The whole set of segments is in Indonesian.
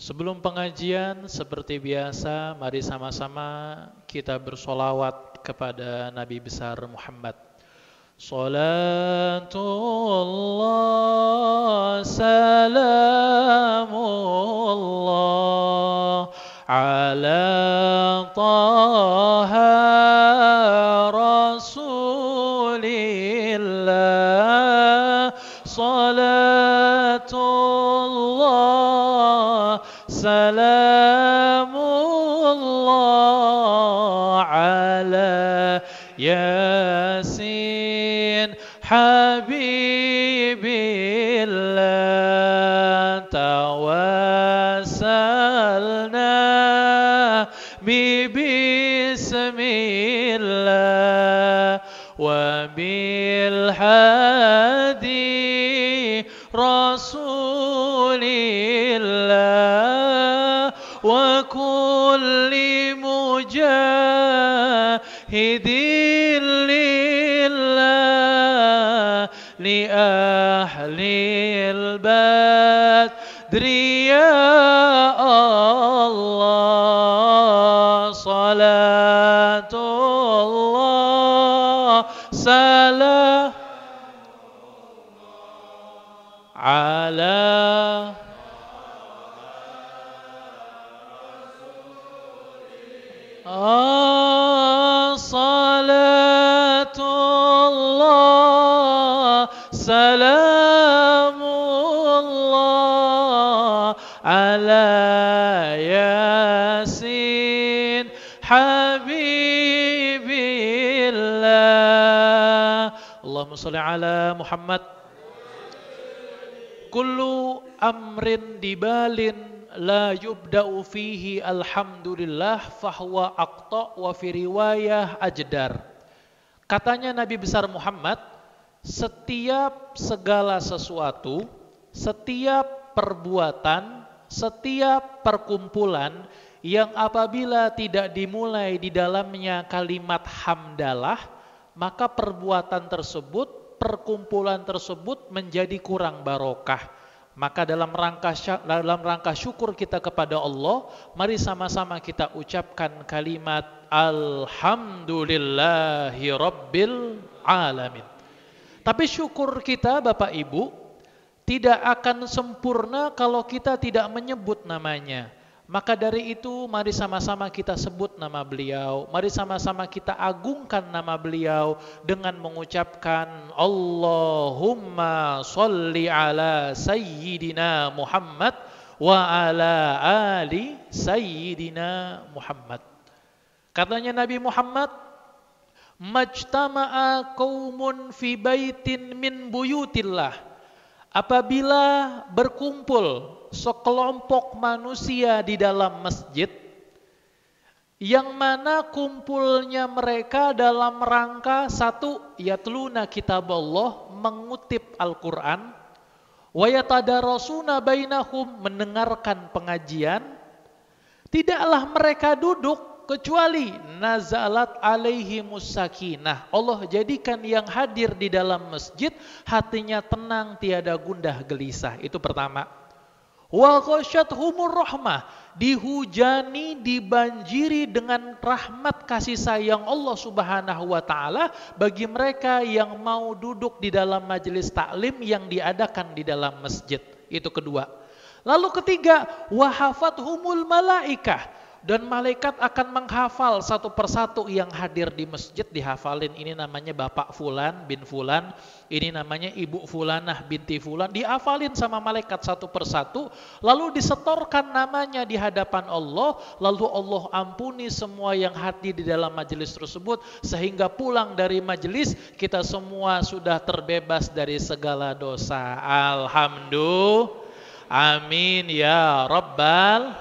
Sebelum pengajian, seperti biasa, mari sama-sama kita bersolawat kepada Nabi besar Muhammad. Salatullah, salamullah, ala ta'ala. وكل مؤمن salli ala Muhammad. Kullu amrin dibalin la yubda'u fihi alhamdulillah fahuwa aqta wa fi riwayah ajdar. Katanya Nabi besar Muhammad, setiap segala sesuatu, setiap perbuatan, setiap perkumpulan yang apabila tidak dimulai di dalamnya kalimat hamdalah, maka perbuatan tersebut, perkumpulan tersebut menjadi kurang barokah. Maka dalam rangka dalam rangka syukur kita kepada Allah, mari sama-sama kita ucapkan kalimat alhamdulillahirabbil alamin. Tapi syukur kita Bapak Ibu tidak akan sempurna kalau kita tidak menyebut namanya. Maka dari itu mari sama-sama kita sebut nama beliau. Mari sama-sama kita agungkan nama beliau dengan mengucapkan Allahumma salli ala sayyidina Muhammad wa ala ali sayyidina Muhammad. Katanya Nabi Muhammad, "Majtama'a qaumun fi baitin min buyutillah." Apabila berkumpul sekelompok manusia di dalam masjid, yang mana kumpulnya mereka dalam rangka satu yatluna kitab Allah mengutip Al-Qur'an wa bainahum mendengarkan pengajian tidaklah mereka duduk kecuali nazalat alaihi musakinah. Allah jadikan yang hadir di dalam masjid hatinya tenang tiada gundah gelisah. Itu pertama. Wa humur rahmah. Dihujani, dibanjiri dengan rahmat kasih sayang Allah subhanahu wa ta'ala bagi mereka yang mau duduk di dalam majelis taklim yang diadakan di dalam masjid. Itu kedua. Lalu ketiga, wahafat humul malaikah dan malaikat akan menghafal satu persatu yang hadir di masjid dihafalin ini namanya bapak fulan bin fulan ini namanya ibu fulanah binti fulan dihafalin sama malaikat satu persatu lalu disetorkan namanya di hadapan Allah lalu Allah ampuni semua yang hadir di dalam majelis tersebut sehingga pulang dari majelis kita semua sudah terbebas dari segala dosa alhamdulillah amin ya rabbal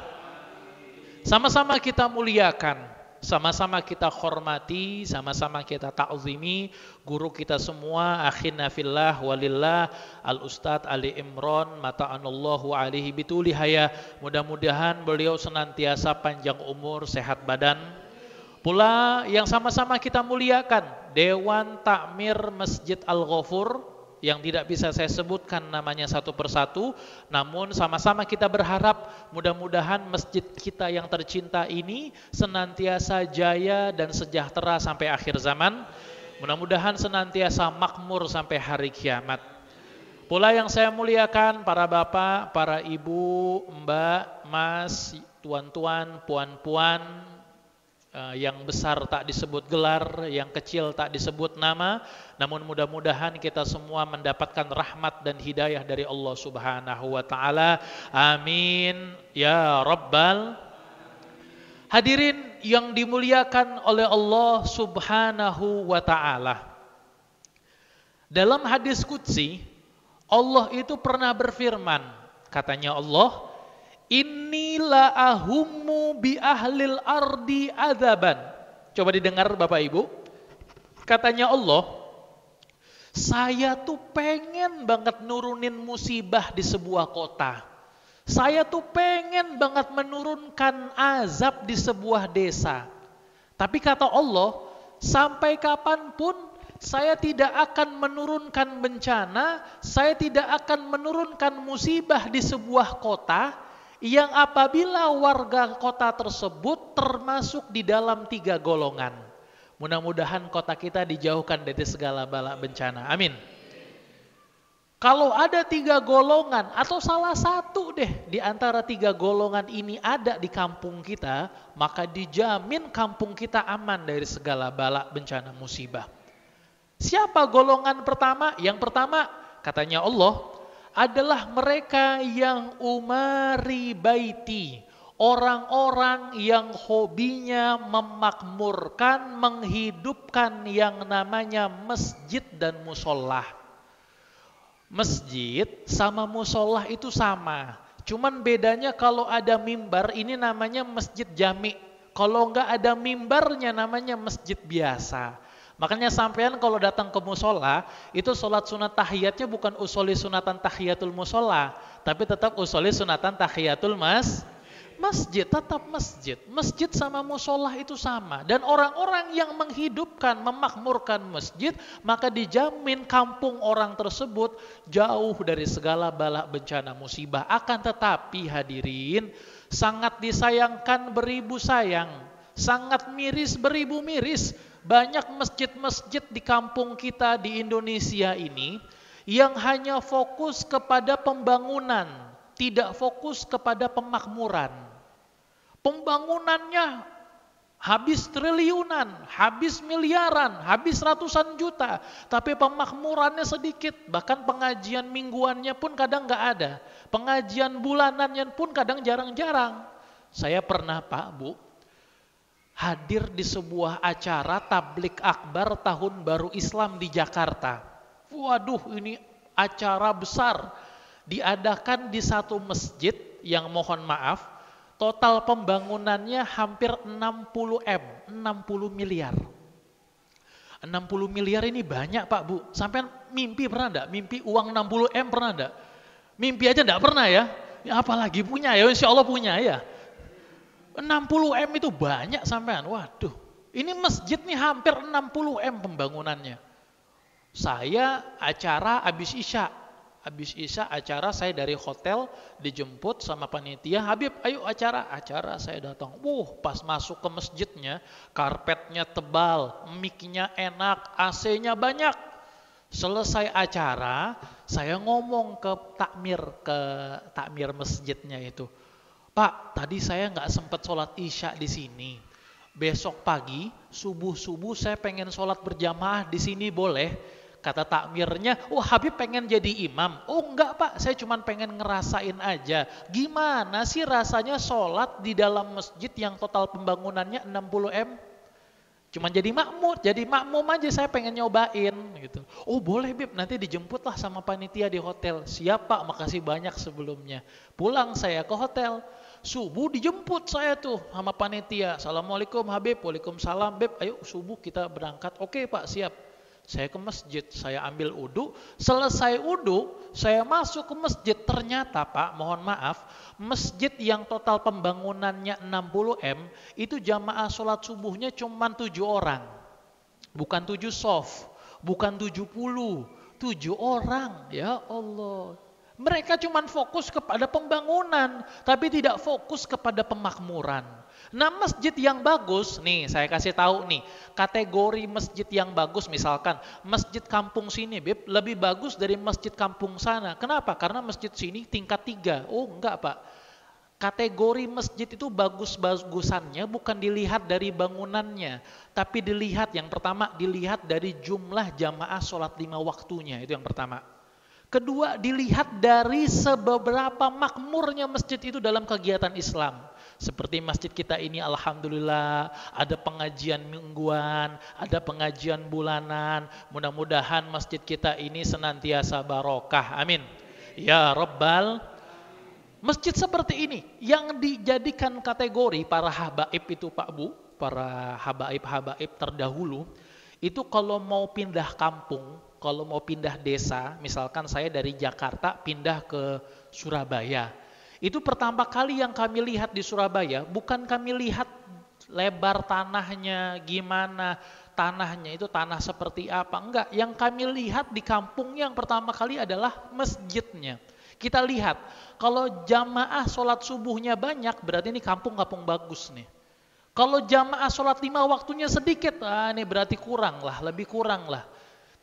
sama-sama kita muliakan, sama-sama kita hormati, sama-sama kita ta'zimi guru kita semua, akhina fillah walillah, al-ustad Ali Imron, mata'anallahu alihi bitulihaya. Mudah-mudahan beliau senantiasa panjang umur, sehat badan. Pula yang sama-sama kita muliakan, Dewan Takmir Masjid Al-Ghafur, yang tidak bisa saya sebutkan namanya satu persatu, namun sama-sama kita berharap mudah-mudahan masjid kita yang tercinta ini senantiasa jaya dan sejahtera sampai akhir zaman. Mudah-mudahan senantiasa makmur sampai hari kiamat. Pula yang saya muliakan para bapak, para ibu, mbak, mas, tuan-tuan, puan-puan, Eh, yang besar tak disebut gelar, yang kecil tak disebut nama, namun mudah-mudahan kita semua mendapatkan rahmat dan hidayah dari Allah Subhanahu wa taala. Amin ya rabbal Hadirin yang dimuliakan oleh Allah Subhanahu wa taala. Dalam hadis qudsi, Allah itu pernah berfirman, katanya Allah, ini qila ahummu bi ahlil ardi azaban. Coba didengar Bapak Ibu. Katanya Allah, saya tuh pengen banget nurunin musibah di sebuah kota. Saya tuh pengen banget menurunkan azab di sebuah desa. Tapi kata Allah, sampai kapanpun saya tidak akan menurunkan bencana, saya tidak akan menurunkan musibah di sebuah kota, yang apabila warga kota tersebut termasuk di dalam tiga golongan. Mudah-mudahan kota kita dijauhkan dari segala bala bencana. Amin. Kalau ada tiga golongan atau salah satu deh di antara tiga golongan ini ada di kampung kita, maka dijamin kampung kita aman dari segala bala bencana musibah. Siapa golongan pertama? Yang pertama katanya Allah, adalah mereka yang umari baiti, orang-orang yang hobinya memakmurkan, menghidupkan yang namanya masjid dan musola. Masjid sama musola itu sama, cuman bedanya kalau ada mimbar ini namanya masjid jami', kalau enggak ada mimbarnya namanya masjid biasa. Makanya sampean kalau datang ke musola, itu sholat sunat tahiyatnya bukan usoli sunatan tahiyatul musola, tapi tetap usoli sunatan tahiyatul mas. Masjid tetap masjid. Masjid sama musola itu sama. Dan orang-orang yang menghidupkan, memakmurkan masjid, maka dijamin kampung orang tersebut jauh dari segala balak bencana musibah. Akan tetapi hadirin, sangat disayangkan beribu sayang, sangat miris beribu miris banyak masjid-masjid di kampung kita di Indonesia ini yang hanya fokus kepada pembangunan, tidak fokus kepada pemakmuran. Pembangunannya habis triliunan, habis miliaran, habis ratusan juta, tapi pemakmurannya sedikit, bahkan pengajian mingguannya pun kadang nggak ada, pengajian bulanannya pun kadang jarang-jarang. Saya pernah Pak Bu hadir di sebuah acara tablik akbar tahun baru Islam di Jakarta. Waduh ini acara besar diadakan di satu masjid yang mohon maaf total pembangunannya hampir 60 M, 60 miliar. 60 miliar ini banyak Pak Bu. Sampai mimpi pernah enggak? Mimpi uang 60 M pernah enggak? Mimpi aja enggak pernah ya. ya apalagi punya ya, insya Allah punya ya. 60M itu banyak sampean. Waduh, ini masjid nih hampir 60M pembangunannya. Saya acara habis Isya. Habis Isya acara saya dari hotel dijemput sama panitia. Habib, ayo acara. Acara saya datang. Wuh, pas masuk ke masjidnya, karpetnya tebal, mikinya enak, AC-nya banyak. Selesai acara, saya ngomong ke takmir ke takmir masjidnya itu. Pak, tadi saya nggak sempat sholat isya di sini. Besok pagi, subuh-subuh saya pengen sholat berjamaah di sini boleh? Kata takmirnya, wah oh, Habib pengen jadi imam. Oh enggak pak, saya cuma pengen ngerasain aja. Gimana sih rasanya sholat di dalam masjid yang total pembangunannya 60 M? Cuma jadi makmur, jadi makmum aja saya pengen nyobain gitu. Oh boleh Bib, nanti dijemput lah sama panitia di hotel. Siapa? makasih banyak sebelumnya. Pulang saya ke hotel, subuh dijemput saya tuh sama panitia. Assalamualaikum Habib, waalaikumsalam Beb, ayo subuh kita berangkat. Oke pak siap. Saya ke masjid, saya ambil udu. Selesai udu, saya masuk ke masjid. Ternyata pak, mohon maaf, masjid yang total pembangunannya 60 M, itu jamaah sholat subuhnya cuma 7 orang. Bukan 7 soft, bukan 70, 7 orang. Ya Allah, mereka cuma fokus kepada pembangunan, tapi tidak fokus kepada pemakmuran. Nah masjid yang bagus, nih saya kasih tahu nih, kategori masjid yang bagus misalkan, masjid kampung sini Bib, lebih bagus dari masjid kampung sana. Kenapa? Karena masjid sini tingkat tiga. Oh enggak Pak, kategori masjid itu bagus-bagusannya bukan dilihat dari bangunannya, tapi dilihat yang pertama dilihat dari jumlah jamaah sholat lima waktunya, itu yang pertama. Kedua, dilihat dari seberapa makmurnya masjid itu dalam kegiatan Islam. Seperti masjid kita ini Alhamdulillah ada pengajian mingguan, ada pengajian bulanan. Mudah-mudahan masjid kita ini senantiasa barokah. Amin. Ya Rabbal Masjid seperti ini yang dijadikan kategori para habaib itu Pak Bu, para habaib-habaib terdahulu itu kalau mau pindah kampung kalau mau pindah desa, misalkan saya dari Jakarta pindah ke Surabaya. Itu pertama kali yang kami lihat di Surabaya, bukan kami lihat lebar tanahnya gimana, tanahnya itu tanah seperti apa. Enggak, yang kami lihat di kampung yang pertama kali adalah masjidnya. Kita lihat, kalau jamaah sholat subuhnya banyak, berarti ini kampung-kampung bagus nih. Kalau jamaah sholat lima waktunya sedikit, ah ini berarti kurang lah, lebih kurang lah.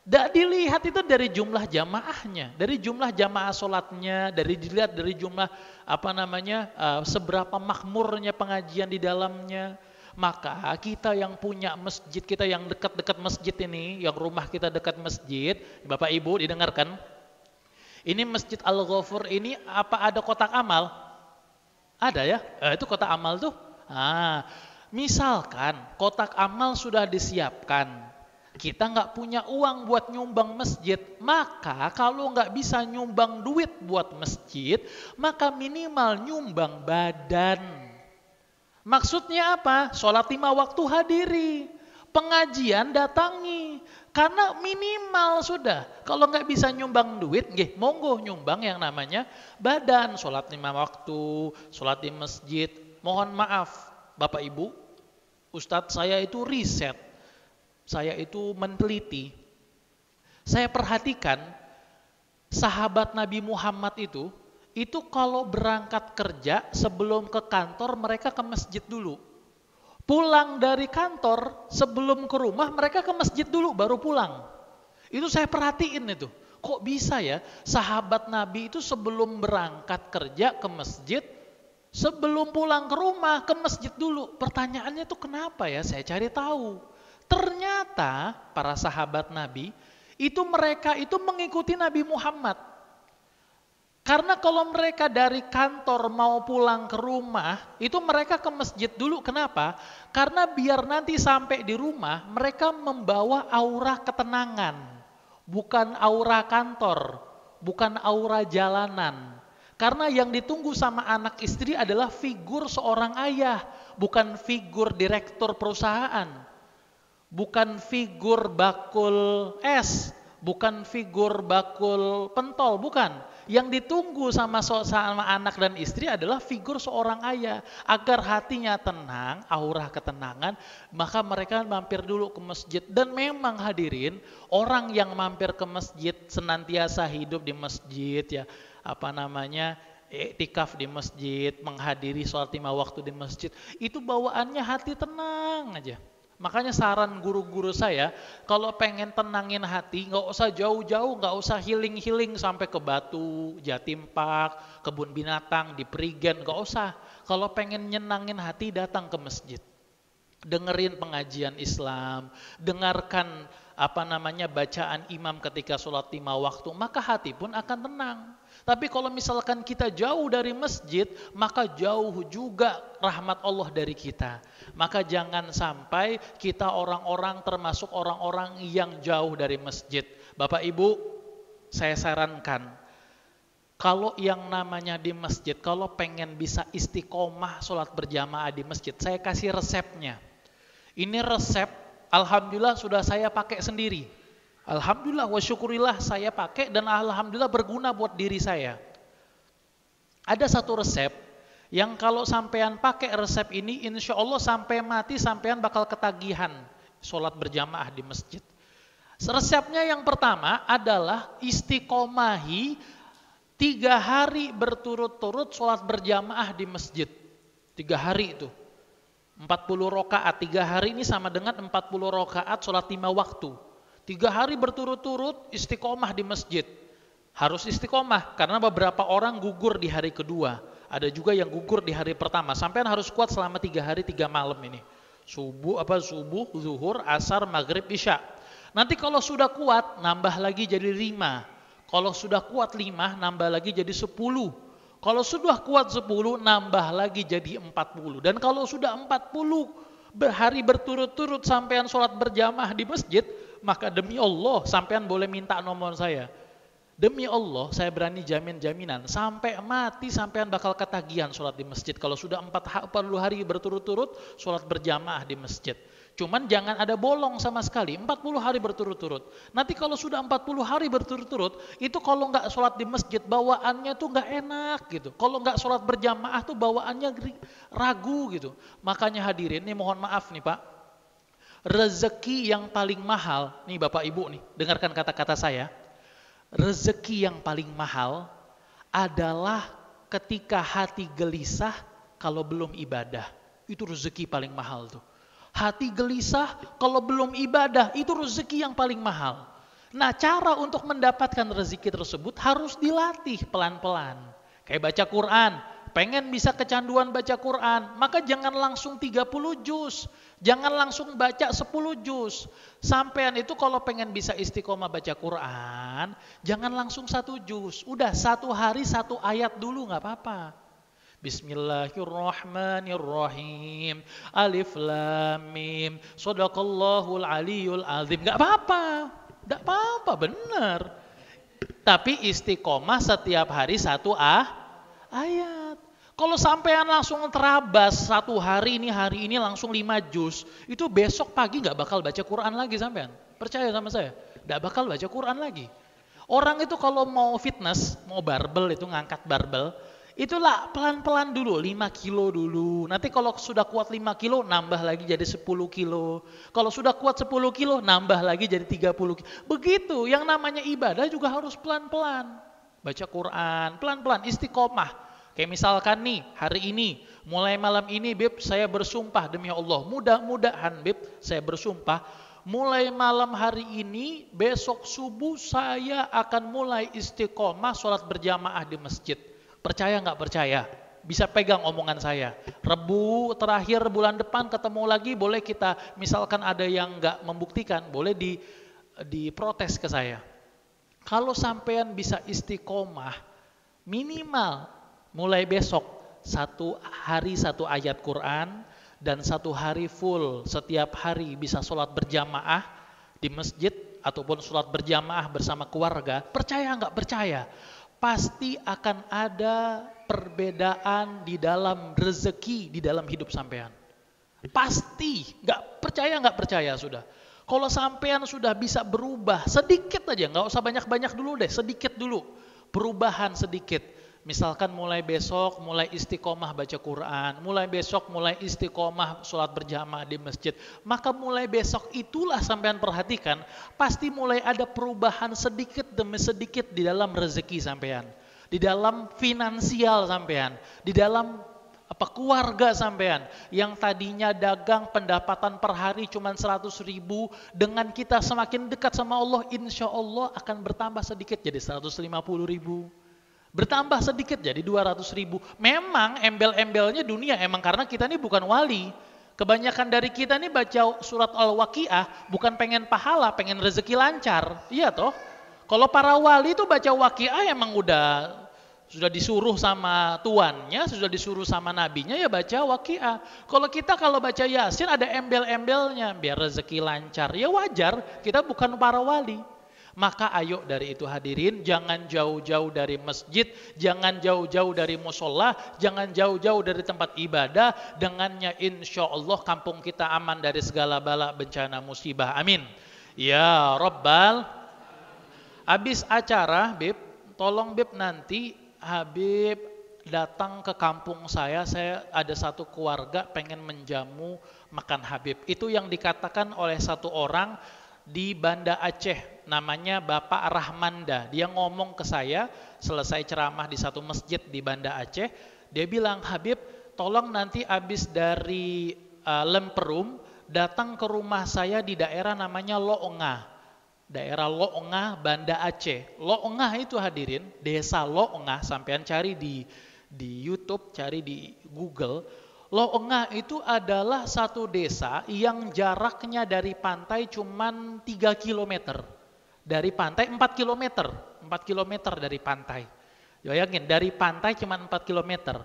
Tidak dilihat itu dari jumlah jamaahnya, dari jumlah jamaah sholatnya, dari dilihat dari jumlah apa namanya uh, seberapa makmurnya pengajian di dalamnya. Maka kita yang punya masjid, kita yang dekat-dekat masjid ini, yang rumah kita dekat masjid, Bapak Ibu didengarkan. Ini masjid Al-Ghafur ini apa ada kotak amal? Ada ya? Eh, itu kotak amal tuh. Ah, misalkan kotak amal sudah disiapkan, kita nggak punya uang buat nyumbang masjid, maka kalau nggak bisa nyumbang duit buat masjid, maka minimal nyumbang badan. Maksudnya apa? Sholat lima waktu hadiri, pengajian datangi, karena minimal sudah. Kalau nggak bisa nyumbang duit, nggih, monggo nyumbang yang namanya badan, sholat lima waktu, sholat di masjid. Mohon maaf, Bapak Ibu, Ustadz saya itu riset saya itu meneliti. Saya perhatikan sahabat Nabi Muhammad itu, itu kalau berangkat kerja sebelum ke kantor mereka ke masjid dulu. Pulang dari kantor sebelum ke rumah mereka ke masjid dulu baru pulang. Itu saya perhatiin itu. Kok bisa ya sahabat Nabi itu sebelum berangkat kerja ke masjid sebelum pulang ke rumah ke masjid dulu. Pertanyaannya tuh kenapa ya? Saya cari tahu. Ternyata para sahabat Nabi itu mereka itu mengikuti Nabi Muhammad. Karena kalau mereka dari kantor mau pulang ke rumah, itu mereka ke masjid dulu. Kenapa? Karena biar nanti sampai di rumah, mereka membawa aura ketenangan. Bukan aura kantor, bukan aura jalanan. Karena yang ditunggu sama anak istri adalah figur seorang ayah, bukan figur direktur perusahaan bukan figur bakul es, bukan figur bakul pentol, bukan. Yang ditunggu sama so sama anak dan istri adalah figur seorang ayah agar hatinya tenang, aura ketenangan, maka mereka mampir dulu ke masjid dan memang hadirin orang yang mampir ke masjid senantiasa hidup di masjid ya apa namanya iktikaf di masjid, menghadiri sholat lima waktu di masjid, itu bawaannya hati tenang aja. Makanya saran guru-guru saya, kalau pengen tenangin hati, nggak usah jauh-jauh, nggak usah healing-healing sampai ke Batu, Jatim Park, kebun binatang, di Perigen, nggak usah. Kalau pengen nyenangin hati, datang ke masjid. Dengerin pengajian Islam, dengarkan apa namanya bacaan imam ketika sholat lima waktu, maka hati pun akan tenang. Tapi kalau misalkan kita jauh dari masjid, maka jauh juga rahmat Allah dari kita. Maka jangan sampai kita orang-orang termasuk orang-orang yang jauh dari masjid. Bapak Ibu, saya sarankan kalau yang namanya di masjid, kalau pengen bisa istiqomah sholat berjamaah di masjid, saya kasih resepnya. Ini resep, alhamdulillah sudah saya pakai sendiri. Alhamdulillah wa syukurillah saya pakai dan alhamdulillah berguna buat diri saya. Ada satu resep yang kalau sampean pakai resep ini insya Allah sampai mati sampean bakal ketagihan sholat berjamaah di masjid. Resepnya yang pertama adalah istiqomahi tiga hari berturut-turut sholat berjamaah di masjid. Tiga hari itu. 40 rokaat, tiga hari ini sama dengan 40 rokaat sholat lima waktu. Tiga hari berturut-turut istiqomah di masjid. Harus istiqomah karena beberapa orang gugur di hari kedua. Ada juga yang gugur di hari pertama. Sampai harus kuat selama tiga hari tiga malam ini. Subuh apa subuh, zuhur, asar, maghrib, isya. Nanti kalau sudah kuat nambah lagi jadi lima. Kalau sudah kuat lima nambah lagi jadi sepuluh. Kalau sudah kuat sepuluh nambah lagi jadi empat puluh. Dan kalau sudah empat puluh berhari berturut-turut sampean sholat berjamaah di masjid, maka demi Allah, sampean boleh minta nomor saya. Demi Allah, saya berani jamin-jaminan, sampai mati sampean bakal ketagihan sholat di masjid. Kalau sudah 4 40 hari berturut-turut, sholat berjamaah di masjid. Cuman jangan ada bolong sama sekali, 40 hari berturut-turut. Nanti kalau sudah 40 hari berturut-turut, itu kalau nggak sholat di masjid, bawaannya tuh nggak enak gitu. Kalau nggak sholat berjamaah tuh bawaannya ragu gitu. Makanya hadirin, nih mohon maaf nih Pak, rezeki yang paling mahal, nih Bapak Ibu nih, dengarkan kata-kata saya. Rezeki yang paling mahal adalah ketika hati gelisah kalau belum ibadah. Itu rezeki paling mahal tuh. Hati gelisah kalau belum ibadah, itu rezeki yang paling mahal. Nah, cara untuk mendapatkan rezeki tersebut harus dilatih pelan-pelan. Kayak baca Quran, pengen bisa kecanduan baca Quran, maka jangan langsung 30 juz. Jangan langsung baca 10 juz. Sampean itu kalau pengen bisa istiqomah baca Quran, jangan langsung satu juz. Udah satu hari satu ayat dulu nggak apa-apa. Bismillahirrahmanirrahim. Alif lam mim. Sadaqallahul aliyul azim. Gak apa-apa. Gak apa-apa, bener. Tapi istiqomah setiap hari satu ah, ayat. Kalau sampean langsung terabas satu hari ini, hari ini langsung lima juz, itu besok pagi nggak bakal baca Quran lagi sampean. Percaya sama saya, nggak bakal baca Quran lagi. Orang itu kalau mau fitness, mau barbel itu ngangkat barbel, itulah pelan-pelan dulu, 5 kilo dulu. Nanti kalau sudah kuat 5 kilo, nambah lagi jadi 10 kilo. Kalau sudah kuat 10 kilo, nambah lagi jadi 30 kilo. Begitu, yang namanya ibadah juga harus pelan-pelan. Baca Quran, pelan-pelan, istiqomah. Kayak misalkan nih, hari ini, mulai malam ini Bib, saya bersumpah demi Allah. Mudah-mudahan Bib, saya bersumpah, mulai malam hari ini, besok subuh saya akan mulai istiqomah sholat berjamaah di masjid. Percaya nggak percaya? Bisa pegang omongan saya. Rebu terakhir bulan depan ketemu lagi, boleh kita, misalkan ada yang nggak membuktikan, boleh di diprotes ke saya. Kalau sampean bisa istiqomah, minimal Mulai besok, satu hari satu ayat Quran, dan satu hari full, setiap hari bisa sholat berjamaah di masjid, ataupun sholat berjamaah bersama keluarga, percaya nggak percaya, pasti akan ada perbedaan di dalam rezeki, di dalam hidup sampean. Pasti, nggak percaya nggak percaya sudah. Kalau sampean sudah bisa berubah sedikit aja, nggak usah banyak-banyak dulu deh, sedikit dulu. Perubahan sedikit. Misalkan mulai besok mulai istiqomah baca Quran, mulai besok mulai istiqomah sholat berjamaah di masjid. Maka mulai besok itulah sampean perhatikan, pasti mulai ada perubahan sedikit demi sedikit di dalam rezeki sampean. Di dalam finansial sampean, di dalam apa keluarga sampean yang tadinya dagang pendapatan per hari cuma 100 ribu dengan kita semakin dekat sama Allah insya Allah akan bertambah sedikit jadi 150 ribu Bertambah sedikit jadi 200 ribu. Memang embel-embelnya dunia, emang karena kita ini bukan wali. Kebanyakan dari kita ini baca surat Al-Waqi'ah bukan pengen pahala, pengen rezeki lancar. Iya toh? Kalau para wali itu baca Waqi'ah emang udah sudah disuruh sama tuannya, sudah disuruh sama nabinya ya baca Waqi'ah. Kalau kita kalau baca Yasin ada embel-embelnya biar rezeki lancar. Ya wajar, kita bukan para wali. Maka ayo dari itu hadirin, jangan jauh-jauh dari masjid, jangan jauh-jauh dari musola, jangan jauh-jauh dari tempat ibadah. Dengannya insya Allah kampung kita aman dari segala bala bencana musibah. Amin. Ya Robbal, Habis acara, Bib, tolong Bib nanti Habib datang ke kampung saya, saya ada satu keluarga pengen menjamu makan Habib. Itu yang dikatakan oleh satu orang di Banda Aceh namanya Bapak Rahmanda. Dia ngomong ke saya selesai ceramah di satu masjid di Banda Aceh. Dia bilang, Habib tolong nanti habis dari uh, Lemperum datang ke rumah saya di daerah namanya Loonga. Daerah Loonga, Banda Aceh. Loonga itu hadirin, desa Loonga, sampean cari di di YouTube, cari di Google. Loonga itu adalah satu desa yang jaraknya dari pantai cuma 3 kilometer dari pantai 4 km, 4 km dari pantai. yakin dari pantai cuma 4 km.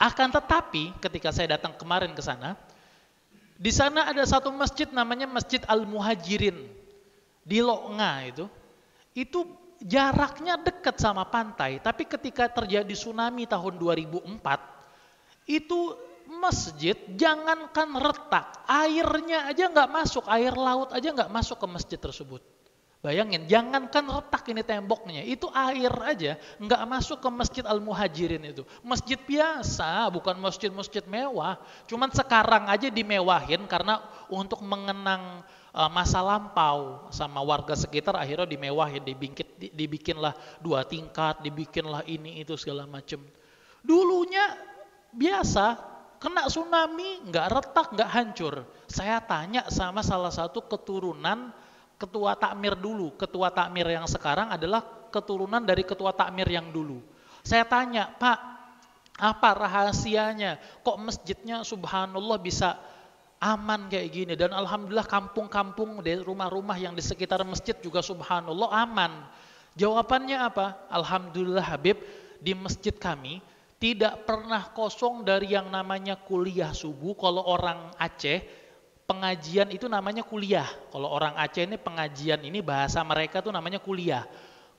Akan tetapi ketika saya datang kemarin ke sana, di sana ada satu masjid namanya Masjid Al-Muhajirin di Loknga itu. Itu jaraknya dekat sama pantai, tapi ketika terjadi tsunami tahun 2004, itu masjid jangankan retak, airnya aja nggak masuk, air laut aja nggak masuk ke masjid tersebut. Bayangin, jangankan retak ini temboknya, itu air aja nggak masuk ke masjid Al Muhajirin itu. Masjid biasa, bukan masjid-masjid mewah. Cuman sekarang aja dimewahin karena untuk mengenang eh, masa lampau sama warga sekitar akhirnya dimewahin, dibikin, dibikinlah dua tingkat, dibikinlah ini itu segala macam. Dulunya biasa, kena tsunami nggak retak nggak hancur. Saya tanya sama salah satu keturunan ketua takmir dulu. Ketua takmir yang sekarang adalah keturunan dari ketua takmir yang dulu. Saya tanya, Pak, apa rahasianya? Kok masjidnya subhanallah bisa aman kayak gini? Dan Alhamdulillah kampung-kampung, rumah-rumah yang di sekitar masjid juga subhanallah aman. Jawabannya apa? Alhamdulillah Habib, di masjid kami tidak pernah kosong dari yang namanya kuliah subuh. Kalau orang Aceh, pengajian itu namanya kuliah. Kalau orang Aceh ini pengajian ini bahasa mereka tuh namanya kuliah.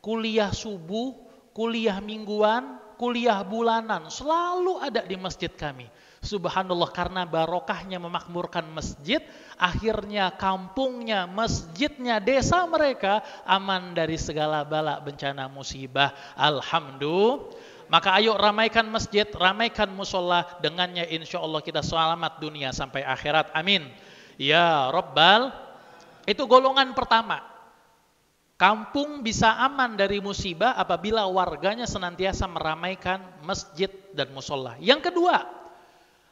Kuliah subuh, kuliah mingguan, kuliah bulanan selalu ada di masjid kami. Subhanallah karena barokahnya memakmurkan masjid, akhirnya kampungnya, masjidnya, desa mereka aman dari segala bala bencana musibah. Alhamdulillah. Maka ayo ramaikan masjid, ramaikan musola, dengannya insya Allah kita selamat dunia sampai akhirat. Amin. Ya Robbal, Itu golongan pertama. Kampung bisa aman dari musibah apabila warganya senantiasa meramaikan masjid dan musola. Yang kedua,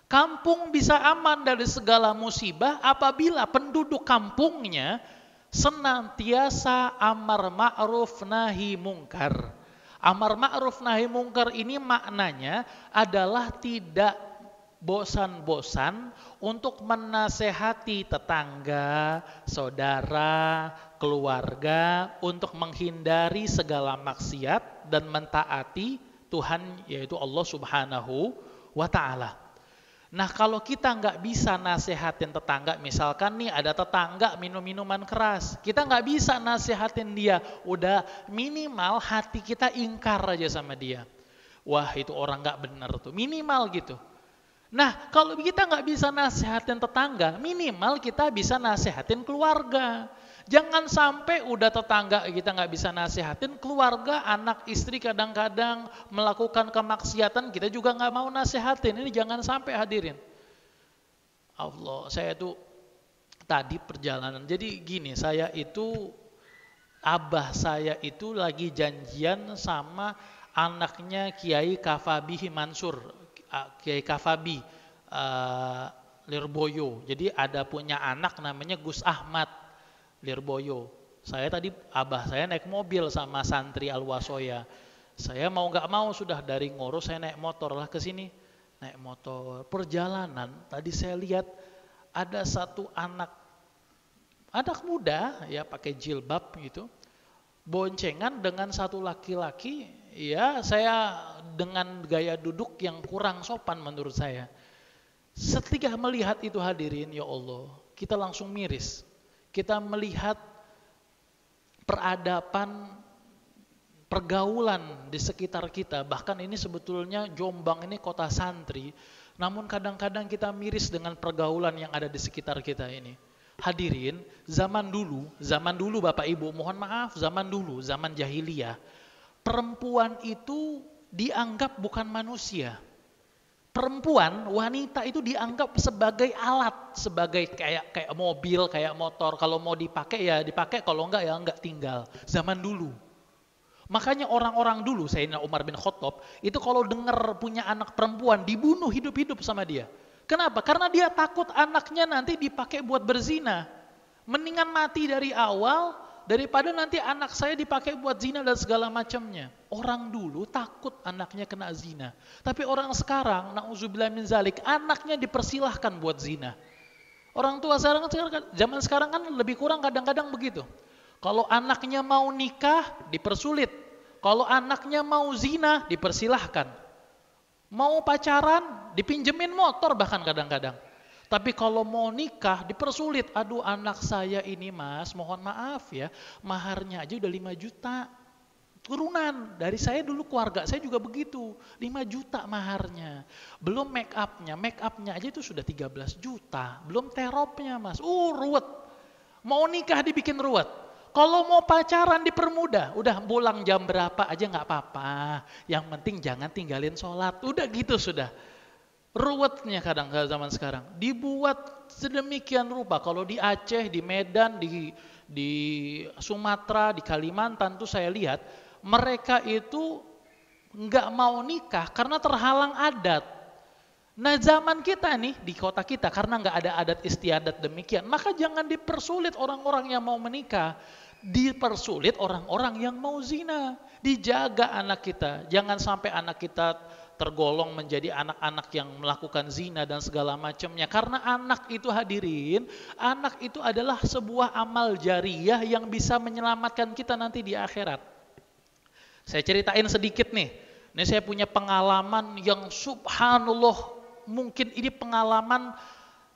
kampung bisa aman dari segala musibah apabila penduduk kampungnya senantiasa amar ma'ruf nahi mungkar. Amar ma'ruf nahi mungkar ini maknanya adalah tidak bosan-bosan untuk menasehati tetangga, saudara, keluarga untuk menghindari segala maksiat dan mentaati Tuhan yaitu Allah Subhanahu wa taala. Nah kalau kita nggak bisa nasehatin tetangga, misalkan nih ada tetangga minum minuman keras, kita nggak bisa nasehatin dia, udah minimal hati kita ingkar aja sama dia. Wah itu orang nggak bener tuh, minimal gitu. Nah, kalau kita nggak bisa nasihatin tetangga, minimal kita bisa nasihatin keluarga. Jangan sampai udah tetangga kita nggak bisa nasihatin, keluarga, anak, istri kadang-kadang melakukan kemaksiatan, kita juga nggak mau nasihatin. Ini jangan sampai hadirin. Allah, saya itu tadi perjalanan. Jadi gini, saya itu, abah saya itu lagi janjian sama anaknya Kiai Kafabihi Mansur Kiai Kafabi uh, Lirboyo. Jadi ada punya anak namanya Gus Ahmad Lirboyo. Saya tadi abah saya naik mobil sama santri Alwasoya. Saya mau nggak mau sudah dari ngurus saya naik motor lah ke sini. Naik motor perjalanan tadi saya lihat ada satu anak anak muda ya pakai jilbab gitu boncengan dengan satu laki-laki ya saya dengan gaya duduk yang kurang sopan menurut saya. Setiga melihat itu hadirin ya Allah, kita langsung miris. Kita melihat peradaban pergaulan di sekitar kita. Bahkan ini sebetulnya Jombang ini kota santri, namun kadang-kadang kita miris dengan pergaulan yang ada di sekitar kita ini. Hadirin, zaman dulu, zaman dulu Bapak Ibu, mohon maaf, zaman dulu, zaman jahiliyah perempuan itu dianggap bukan manusia. Perempuan, wanita itu dianggap sebagai alat, sebagai kayak kayak mobil, kayak motor. Kalau mau dipakai ya dipakai, kalau enggak ya enggak tinggal. Zaman dulu. Makanya orang-orang dulu, Sayyidina Umar bin Khattab, itu kalau dengar punya anak perempuan dibunuh hidup-hidup sama dia. Kenapa? Karena dia takut anaknya nanti dipakai buat berzina. Mendingan mati dari awal daripada nanti anak saya dipakai buat zina dan segala macamnya. Orang dulu takut anaknya kena zina. Tapi orang sekarang, na'udzubillah min zalik, anaknya dipersilahkan buat zina. Orang tua kan sekarang, kan, zaman sekarang kan lebih kurang kadang-kadang begitu. Kalau anaknya mau nikah, dipersulit. Kalau anaknya mau zina, dipersilahkan. Mau pacaran, dipinjemin motor bahkan kadang-kadang. Tapi kalau mau nikah dipersulit. Aduh anak saya ini mas, mohon maaf ya, maharnya aja udah 5 juta. Turunan, dari saya dulu keluarga saya juga begitu, 5 juta maharnya. Belum make upnya, make upnya aja itu sudah 13 juta. Belum teropnya mas, uh ruwet. Mau nikah dibikin ruwet. Kalau mau pacaran dipermudah, udah pulang jam berapa aja nggak apa-apa. Yang penting jangan tinggalin sholat, udah gitu sudah ruwetnya kadang zaman sekarang dibuat sedemikian rupa kalau di Aceh di Medan di di Sumatera di Kalimantan tuh saya lihat mereka itu nggak mau nikah karena terhalang adat nah zaman kita nih di kota kita karena nggak ada adat istiadat demikian maka jangan dipersulit orang-orang yang mau menikah dipersulit orang-orang yang mau zina dijaga anak kita jangan sampai anak kita tergolong menjadi anak-anak yang melakukan zina dan segala macamnya. Karena anak itu hadirin, anak itu adalah sebuah amal jariah yang bisa menyelamatkan kita nanti di akhirat. Saya ceritain sedikit nih. Ini saya punya pengalaman yang subhanallah mungkin ini pengalaman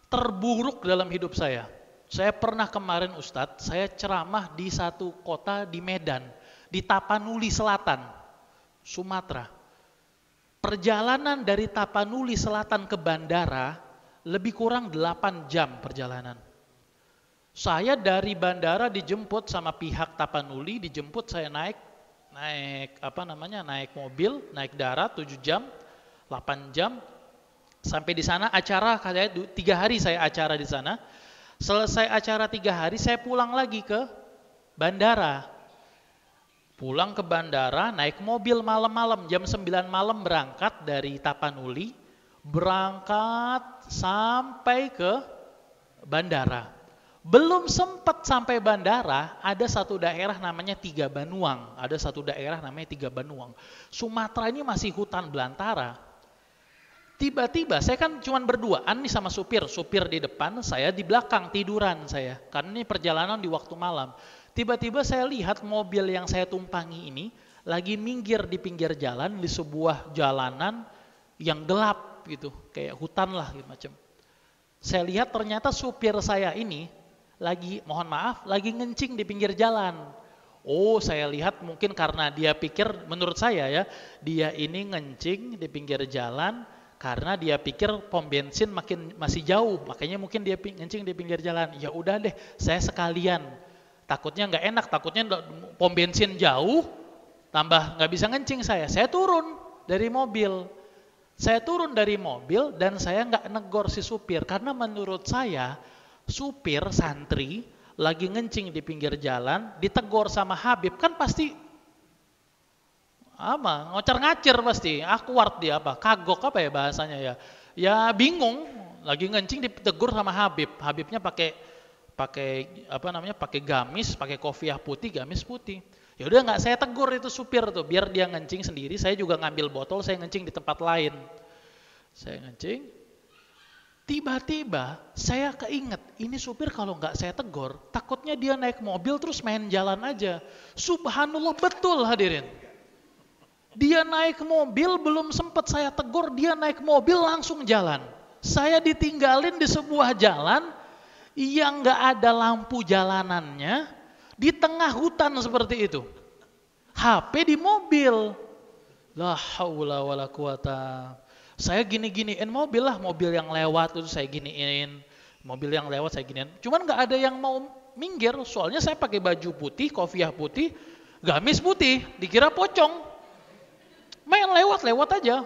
terburuk dalam hidup saya. Saya pernah kemarin Ustadz, saya ceramah di satu kota di Medan, di Tapanuli Selatan, Sumatera. Perjalanan dari Tapanuli Selatan ke bandara lebih kurang 8 jam perjalanan. Saya dari bandara dijemput sama pihak Tapanuli, dijemput saya naik naik apa namanya? naik mobil, naik darat 7 jam, 8 jam. Sampai di sana acara saya tiga hari saya acara di sana. Selesai acara tiga hari saya pulang lagi ke bandara. Pulang ke bandara, naik mobil malam-malam, jam 9 malam berangkat dari Tapanuli, berangkat sampai ke bandara. Belum sempat sampai bandara, ada satu daerah namanya Tiga Banuang. Ada satu daerah namanya Tiga Banuang. Sumatera ini masih hutan belantara. Tiba-tiba saya kan cuma berduaan nih sama supir. Supir di depan, saya di belakang tiduran saya. Karena ini perjalanan di waktu malam. Tiba-tiba saya lihat mobil yang saya tumpangi ini lagi minggir di pinggir jalan di sebuah jalanan yang gelap gitu, kayak hutan lah gitu macam. Saya lihat ternyata supir saya ini lagi mohon maaf lagi ngencing di pinggir jalan. Oh, saya lihat mungkin karena dia pikir menurut saya ya, dia ini ngencing di pinggir jalan karena dia pikir pom bensin makin masih jauh, makanya mungkin dia ngencing di pinggir jalan. Ya udah deh, saya sekalian Takutnya nggak enak, takutnya pom bensin jauh, tambah nggak bisa ngencing saya. Saya turun dari mobil. Saya turun dari mobil dan saya nggak negor si supir karena menurut saya supir santri lagi ngencing di pinggir jalan, ditegor sama Habib kan pasti apa ngocer ngacir pasti awkward dia apa kagok apa ya bahasanya ya ya bingung lagi ngencing ditegur sama Habib Habibnya pakai pakai apa namanya pakai gamis pakai kofiah putih gamis putih ya udah nggak saya tegur itu supir tuh biar dia ngencing sendiri saya juga ngambil botol saya ngencing di tempat lain saya ngencing tiba-tiba saya keinget ini supir kalau nggak saya tegur takutnya dia naik mobil terus main jalan aja subhanallah betul hadirin dia naik mobil belum sempat saya tegur dia naik mobil langsung jalan saya ditinggalin di sebuah jalan yang nggak ada lampu jalanannya di tengah hutan seperti itu. HP di mobil. La haula wala quwata. Saya gini-giniin mobil lah, mobil yang lewat itu saya giniin. Mobil yang lewat saya giniin. Cuman nggak ada yang mau minggir, soalnya saya pakai baju putih, kofiah putih, gamis putih, dikira pocong. Main lewat-lewat aja.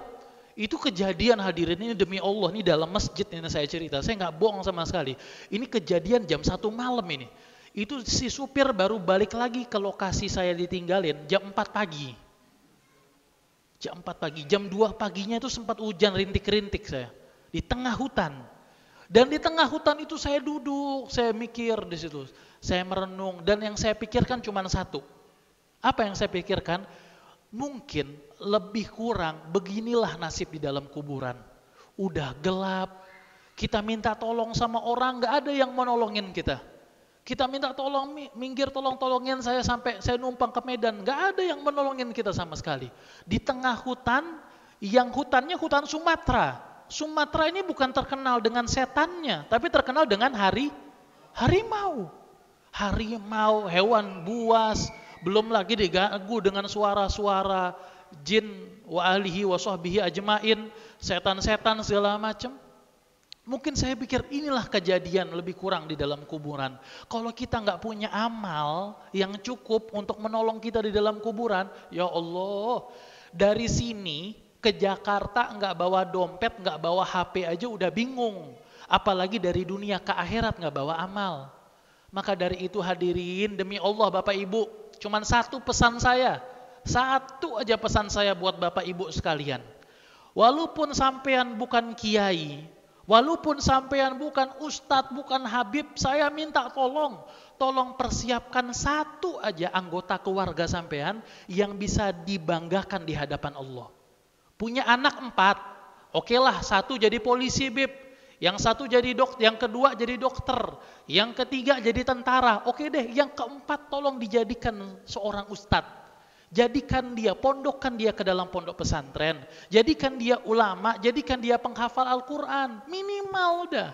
Itu kejadian hadirin ini demi Allah, ini dalam masjid ini saya cerita, saya nggak bohong sama sekali. Ini kejadian jam satu malam ini. Itu si supir baru balik lagi ke lokasi saya ditinggalin jam 4 pagi. Jam 4 pagi, jam 2 paginya itu sempat hujan rintik-rintik saya. Di tengah hutan. Dan di tengah hutan itu saya duduk, saya mikir di situ. Saya merenung dan yang saya pikirkan cuma satu. Apa yang saya pikirkan? mungkin lebih kurang beginilah nasib di dalam kuburan. Udah gelap, kita minta tolong sama orang, gak ada yang menolongin kita. Kita minta tolong, minggir tolong tolongin saya sampai saya numpang ke Medan, Gak ada yang menolongin kita sama sekali. Di tengah hutan, yang hutannya hutan Sumatera. Sumatera ini bukan terkenal dengan setannya, tapi terkenal dengan hari harimau. Harimau, hewan buas, belum lagi diganggu dengan suara-suara jin wa ahlihi wa sahbihi ajmain, setan-setan segala macam. Mungkin saya pikir inilah kejadian lebih kurang di dalam kuburan. Kalau kita nggak punya amal yang cukup untuk menolong kita di dalam kuburan, ya Allah, dari sini ke Jakarta nggak bawa dompet, nggak bawa HP aja udah bingung. Apalagi dari dunia ke akhirat nggak bawa amal. Maka dari itu hadirin demi Allah Bapak Ibu, Cuman satu pesan saya. Satu aja pesan saya buat Bapak Ibu sekalian. Walaupun sampean bukan kiai, walaupun sampean bukan ustadz, bukan habib, saya minta tolong, tolong persiapkan satu aja anggota keluarga sampean yang bisa dibanggakan di hadapan Allah. Punya anak empat, oke lah satu jadi polisi bib, yang satu jadi dok, yang kedua jadi dokter, yang ketiga jadi tentara. Oke deh, yang keempat tolong dijadikan seorang ustad, Jadikan dia, pondokkan dia ke dalam pondok pesantren. Jadikan dia ulama, jadikan dia penghafal Al-Quran. Minimal udah.